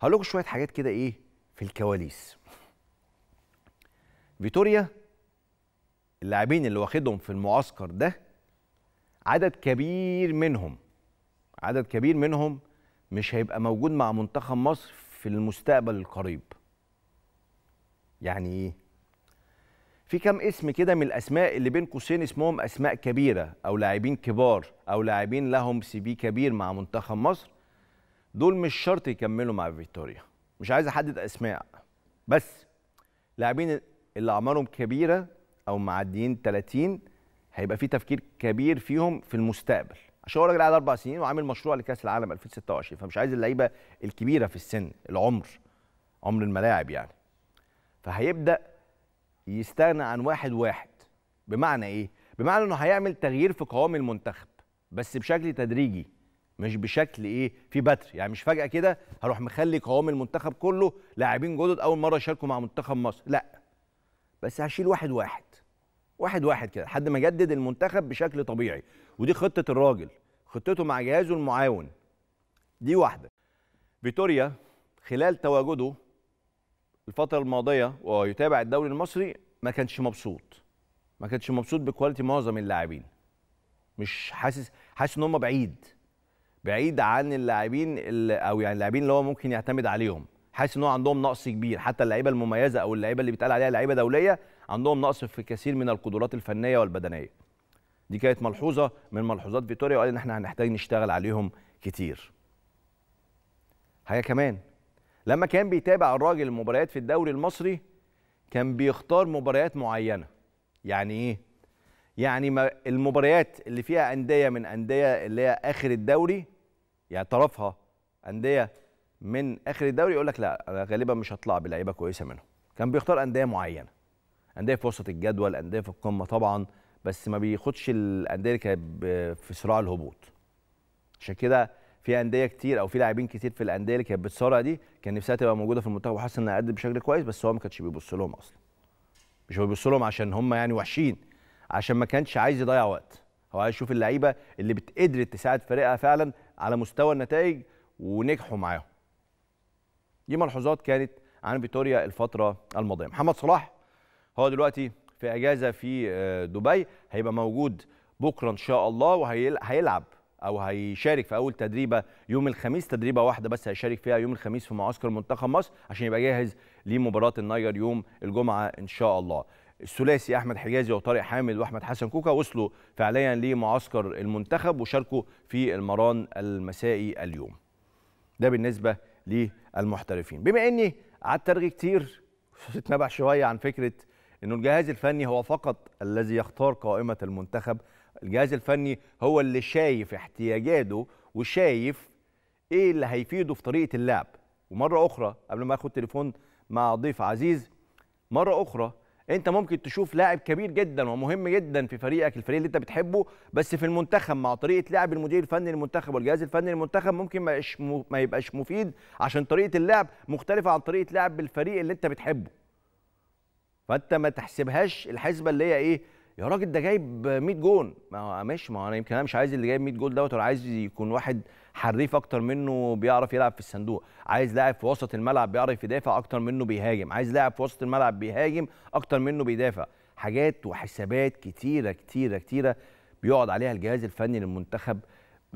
هقول لكم شويه حاجات كده ايه في الكواليس فيتوريا اللاعبين اللي واخدهم في المعسكر ده عدد كبير منهم عدد كبير منهم مش هيبقى موجود مع منتخب مصر في المستقبل القريب يعني ايه في كام اسم كده من الاسماء اللي بين قوسين اسمهم اسماء كبيره او لاعبين كبار او لاعبين لهم سي في كبير مع منتخب مصر دول مش شرط يكملوا مع فيكتوريا مش عايز احدد اسماء بس لاعبين اللي اعمارهم كبيره او معديين 30 هيبقى في تفكير كبير فيهم في المستقبل عشان هو راجل قاعد اربع سنين وعامل مشروع لكاس العالم 2026 فمش عايز اللعيبه الكبيره في السن العمر عمر الملاعب يعني فهيبدا يستغنى عن واحد واحد بمعنى ايه بمعنى انه هيعمل تغيير في قوام المنتخب بس بشكل تدريجي مش بشكل ايه في بتر يعني مش فجاه كده هروح مخلي قوام المنتخب كله لاعبين جدد اول مره يشاركوا مع منتخب مصر لا بس هشيل واحد واحد واحد واحد كده لحد ما اجدد المنتخب بشكل طبيعي ودي خطه الراجل خطته مع جهازه المعاون دي واحده فيتوريا خلال تواجده الفتره الماضيه ويتابع الدوري المصري ما كانش مبسوط ما كانش مبسوط بكواليتي معظم اللاعبين مش حاسس حاسس ان هم بعيد بعيد عن اللاعبين او يعني اللاعبين اللي هو ممكن يعتمد عليهم حاسس ان هو عندهم نقص كبير حتى اللعيبه المميزه او اللعيبه اللي بيتقال عليها لعيبه دوليه عندهم نقص في كثير من القدرات الفنيه والبدنيه دي كانت ملحوظه من ملحوظات فيتوريا وقال ان احنا هنحتاج نشتغل عليهم كتير حاجه كمان لما كان بيتابع الراجل المباريات في الدوري المصري كان بيختار مباريات معينه يعني ايه يعني المباريات اللي فيها انديه من انديه اللي هي اخر الدوري يعني طرفها انديه من اخر الدوري يقول لك لا انا غالبا مش هطلع بلعيبه كويسه منهم كان بيختار انديه معينه انديه في وسط الجدول انديه في القمه طبعا بس ما بياخدش الانديه اللي كانت في صراع الهبوط عشان كده في انديه كتير او في لاعبين كتير في الانديه اللي كانت بتصارع دي كان نفسها تبقى موجوده في المنتخب وحاسس انها قد بشكل كويس بس هو ما كانش بيبص لهم اصلا مش بيبص لهم عشان هم يعني وحشين عشان ما كانش عايز يضيع وقت هو عايز يشوف اللعيبه اللي بتقدر تساعد فريقها فعلا على مستوى النتائج ونجحوا معاهم دي ملحوظات كانت عن فيتوريا الفتره الماضيه محمد صلاح هو دلوقتي في اجازه في آه، دبي هيبقى موجود بكره ان شاء الله وهيلعب او هيشارك في اول تدريبه يوم الخميس تدريبه واحده بس هيشارك فيها يوم الخميس في معسكر منتخب مصر عشان يبقى جاهز لمباراه النيجر يوم الجمعه ان شاء الله الثلاثي احمد حجازي وطارق حامد واحمد حسن كوكا وصلوا فعليا لمعسكر المنتخب وشاركوا في المران المسائي اليوم ده بالنسبه للمحترفين بما اني قعدت ارغي كتير اتنبع شويه عن فكره انه الجهاز الفني هو فقط الذي يختار قائمه المنتخب الجهاز الفني هو اللي شايف احتياجاته وشايف ايه اللي هيفيده في طريقه اللعب ومره اخرى قبل ما اخد تليفون مع ضيف عزيز مره اخرى انت ممكن تشوف لاعب كبير جدا ومهم جدا في فريقك الفريق اللي انت بتحبه بس في المنتخب مع طريقه لعب المدير الفني للمنتخب والجهاز الفني للمنتخب ممكن ما يبقاش ما يبقاش مفيد عشان طريقه اللعب مختلفه عن طريقه لعب الفريق اللي انت بتحبه فانت ما تحسبهاش الحسبه اللي هي ايه يا راجل ده جايب 100 جون ما ماشي ما هو انا يمكن انا مش عايز اللي جايب 100 جول دوت انا عايز يكون واحد حريف اكتر منه بيعرف يلعب في الصندوق عايز لاعب في وسط الملعب بيعرف يدافع اكتر منه بيهاجم عايز لاعب في وسط الملعب بيهاجم اكتر منه بيدافع حاجات وحسابات كتيره كتيره كتيره بيقعد عليها الجهاز الفني للمنتخب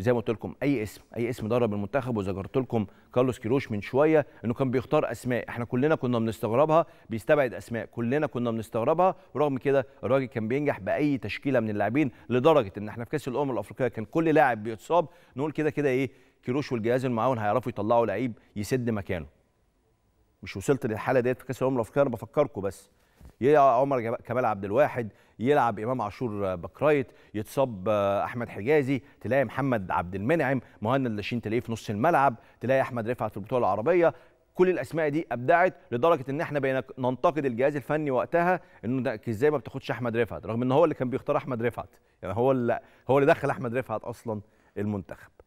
زي ما قلت لكم اي اسم اي اسم درب المنتخب وذكرت لكم كارلوس كيروش من شويه انه كان بيختار اسماء احنا كلنا كنا بنستغربها بيستبعد اسماء كلنا كنا بنستغربها ورغم كده الراجل كان بينجح باي تشكيله من اللاعبين لدرجه ان احنا في كاس الامم الافريقيه كان كل لاعب بيتصاب نقول كده كده ايه كيروش والجهاز المعاون هيعرفوا يطلعوا لعيب يسد مكانه مش وصلت للحاله ديت في كاس الامم الافريقيه انا بفكركم بس يلعب عمر كمال عبد الواحد يلعب امام عاشور بكرايت يتصاب احمد حجازي تلاقي محمد عبد المنعم مهند لاشين تلاقيه في نص الملعب تلاقي احمد رفعت في البطوله العربيه كل الاسماء دي ابدعت لدرجه ان احنا بقينا ننتقد الجهاز الفني وقتها انه ازاي ما بتاخدش احمد رفعت رغم ان هو اللي كان بيختار احمد رفعت يعني هو اللي هو اللي دخل احمد رفعت اصلا المنتخب